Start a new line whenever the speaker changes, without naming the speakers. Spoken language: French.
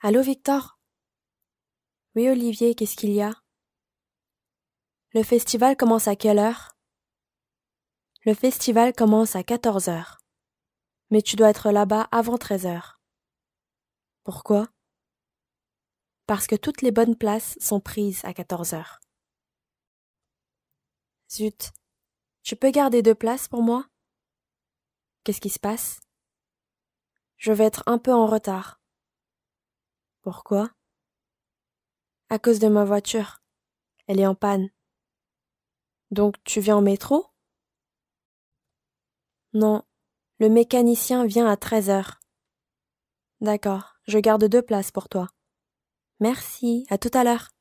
Allô, Victor Oui, Olivier, qu'est-ce qu'il y a Le festival commence à quelle heure Le festival commence à 14 heures. Mais tu dois être là-bas avant 13 heures. Pourquoi Parce que toutes les bonnes places sont prises à 14 heures. Zut. Tu peux garder deux places pour moi Qu'est-ce qui se passe Je vais être un peu en retard. Pourquoi À cause de ma voiture. Elle est en panne. Donc tu viens en métro Non, le mécanicien vient à treize heures. D'accord, je garde deux places pour toi. Merci, à tout à l'heure.